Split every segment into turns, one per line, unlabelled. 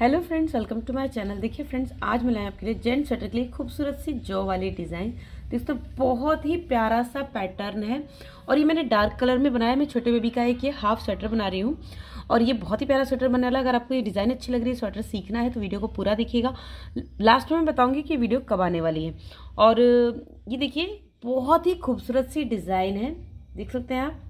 hello friends welcome to my channel देखिए friends आज मैं लाया आपके लिए जेंट स्वेटर के लिए खूबसूरत सी जॉ वाली डिज़ाइन दोस्तों बहुत ही प्यारा सा पैटर्न है और ये मैंने डार्क कलर में बनाया मैं छोटे बेबी का एक ये हाफ स्वेटर बना रही हूँ और ये बहुत ही प्यारा स्वेटर बना वाला अगर आपको ये डिज़ाइन अच्छी लग रही है स्वेटर सीखना है तो वीडियो को पूरा देखिएगा लास्ट में बताऊँगी कि वीडियो कब आने वाली है और ये देखिए बहुत ही खूबसूरत सी डिज़ाइन है देख सकते हैं आप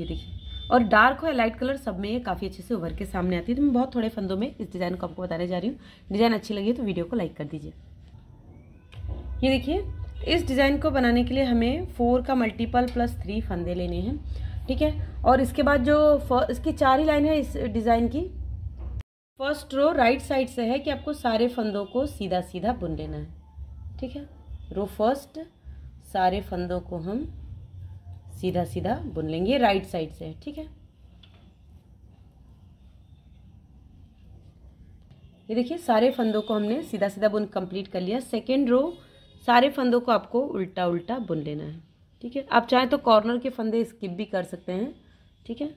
ये देखिए और डार्क हो या लाइट कलर सब में ये काफ़ी अच्छे से उभर के सामने आती है तो मैं बहुत थोड़े फंदों में इस डिज़ाइन को आपको बताने जा रही हूँ डिज़ाइन अच्छी लगी तो वीडियो को लाइक कर दीजिए ये देखिए इस डिज़ाइन को बनाने के लिए हमें फोर का मल्टीपल प्लस थ्री फंदे लेने हैं ठीक है और इसके बाद जो इसकी चार ही लाइन है इस डिज़ाइन की फर्स्ट रो राइट साइड से है कि आपको सारे फंदों को सीधा सीधा बुन लेना है ठीक है रो फर्स्ट सारे फंदों को हम सीधा सीधा बुन लेंगे राइट साइड से ठीक है ये देखिए सारे फंदों को हमने सीधा सीधा बुन कंप्लीट कर लिया सेकेंड रो सारे फंदों को आपको उल्टा उल्टा बुन लेना है ठीक है आप चाहें तो कॉर्नर के फंदे स्किप भी कर सकते हैं ठीक है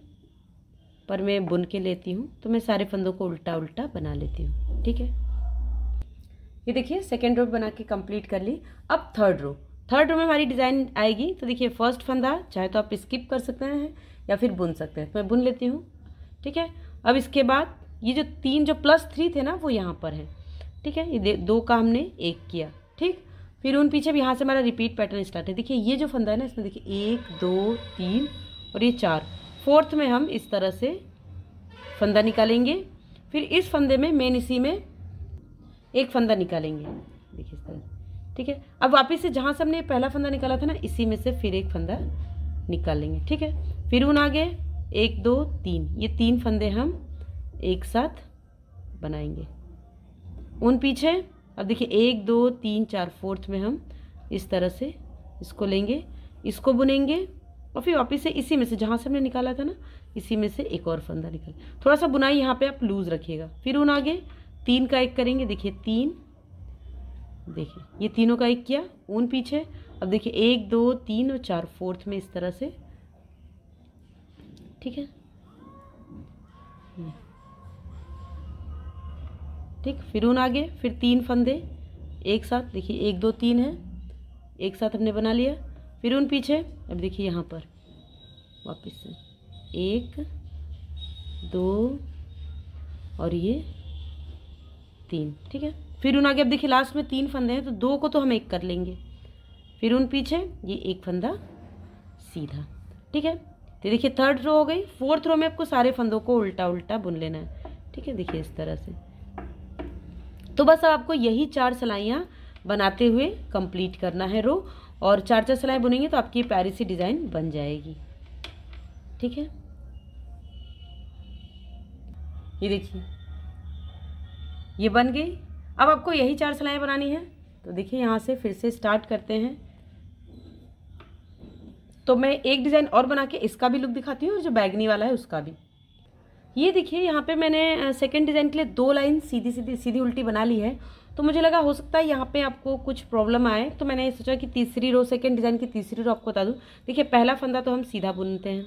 पर मैं बुन के लेती हूँ तो मैं सारे फंदों को उल्टा उल्टा बना लेती हूँ ठीक है ये देखिए सेकेंड रो बना के कंप्लीट कर ली अब थर्ड रो थर्ड रो में हमारी डिज़ाइन आएगी तो देखिए फर्स्ट फंदा चाहे तो आप स्किप कर सकते हैं या फिर बुन सकते हैं तो मैं बुन लेती हूँ ठीक है अब इसके बाद ये जो तीन जो प्लस थ्री थे ना वो यहाँ पर हैं ठीक है ये दो का हमने एक किया ठीक फिर उन पीछे भी यहाँ से हमारा रिपीट पैटर्न स्टार्ट है देखिए ये जो फंदा है ना इसमें देखिए एक दो तीन और ये चार फोर्थ में हम इस तरह से फंदा निकालेंगे फिर इस फंदे में मेन इसी में एक फंदा निकालेंगे देखिए इस तरह ठीक है अब वापस से जहाँ से हमने पहला फंदा निकाला था ना इसी में से फिर एक फंदा निकाल लेंगे ठीक है फिर उन आगे एक दो तीन ये तीन फंदे हम एक साथ बनाएंगे उन पीछे अब देखिए एक दो तीन चार फोर्थ में हम इस तरह से इसको लेंगे इसको बुनेंगे और फिर वापिस से इसी में से जहाँ से हमने निकाला था ना इसी में से एक और फंदा निकाल थोड़ा सा बुनाई यहाँ पे आप लूज़ रखिएगा फिर उन आगे तीन का एक करेंगे देखिए तीन देखिए ये तीनों का एक किया ऊन पीछे अब देखिए एक दो तीन और चार फोर्थ में इस तरह से ठीक है ठीक फिर ऊन आगे फिर तीन फंदे एक साथ देखिए एक दो तीन है एक साथ हमने बना लिया फिर ऊन पीछे अब देखिए यहाँ पर वापस से एक दो और ये तीन ठीक है फिर उन आगे अब देखिए लास्ट में तीन फंदे हैं तो दो को तो हम एक कर लेंगे फिर उन पीछे ये एक फंदा सीधा ठीक है तो देखिए थर्ड रो हो गई फोर्थ रो में आपको सारे फंदों को उल्टा उल्टा बुन लेना है ठीक है देखिए इस तरह से तो बस अब आपको यही चार सिलाइयाँ बनाते हुए कंप्लीट करना है रो और चार चार सिलाई बुनेंगे तो आपकी प्यारी सी डिज़ाइन बन जाएगी ठीक है ये देखिए ये बन गई अब आपको यही चार सिलाई बनानी है तो देखिए यहाँ से फिर से स्टार्ट करते हैं तो मैं एक डिज़ाइन और बना के इसका भी लुक दिखाती हूँ और जो बैगनी वाला है उसका भी ये देखिए यहाँ पे मैंने सेकंड डिज़ाइन के लिए दो लाइन सीधी सीधी सीधी उल्टी बना ली है तो मुझे लगा हो सकता है यहाँ पे आपको कुछ प्रॉब्लम आए तो मैंने सोचा कि तीसरी रो सेकंड डिज़ाइन की तीसरी रो आपको बता दूँ देखिए पहला फंदा तो हम सीधा बुनते हैं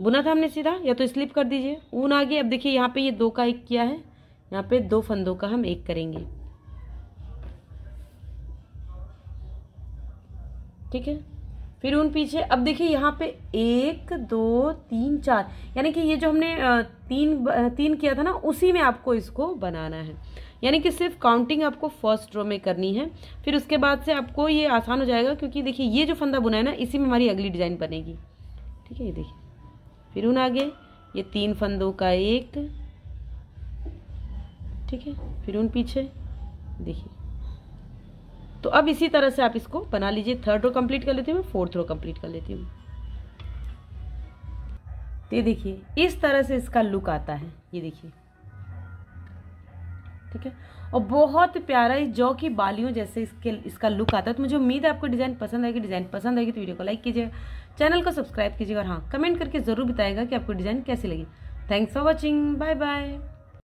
बुना था हमने सीधा या तो स्लिप कर दीजिए ऊन आ गई अब देखिए यहाँ पर ये दो का एक किया है यहाँ पे दो फंदों का हम एक करेंगे ठीक है फिर उन पीछे अब देखिए यहाँ पे एक दो तीन चार यानी कि ये जो हमने तीन तीन किया था ना उसी में आपको इसको बनाना है यानी कि सिर्फ काउंटिंग आपको फर्स्ट रो में करनी है फिर उसके बाद से आपको ये आसान हो जाएगा क्योंकि देखिए ये जो फंदा बुना है ना इसी में हमारी अगली डिज़ाइन बनेगी ठीक है ये देखिए फिर उन आगे ये तीन फंदों का एक ठीक है फिर उन पीछे देखिए तो अब इसी तरह से आप इसको बना लीजिए थर्ड रो कंप्लीट कर लेती हूँ फोर्थ रो कंप्लीट कर लेती हूँ तो ये देखिए इस तरह से इसका लुक आता है ये देखिए ठीक है और बहुत प्यारा इस जौ की बालियों जैसे इसके इसका लुक आता है तो मुझे उम्मीद है आपको डिज़ाइन पसंद आएगी डिज़ाइन पसंद आएगी तो वीडियो को लाइक कीजिएगा चैनल को सब्सक्राइब कीजिएगा और हाँ कमेंट करके ज़रूर बताएगा कि आपको डिज़ाइन कैसी लगी thanks for watching bye bye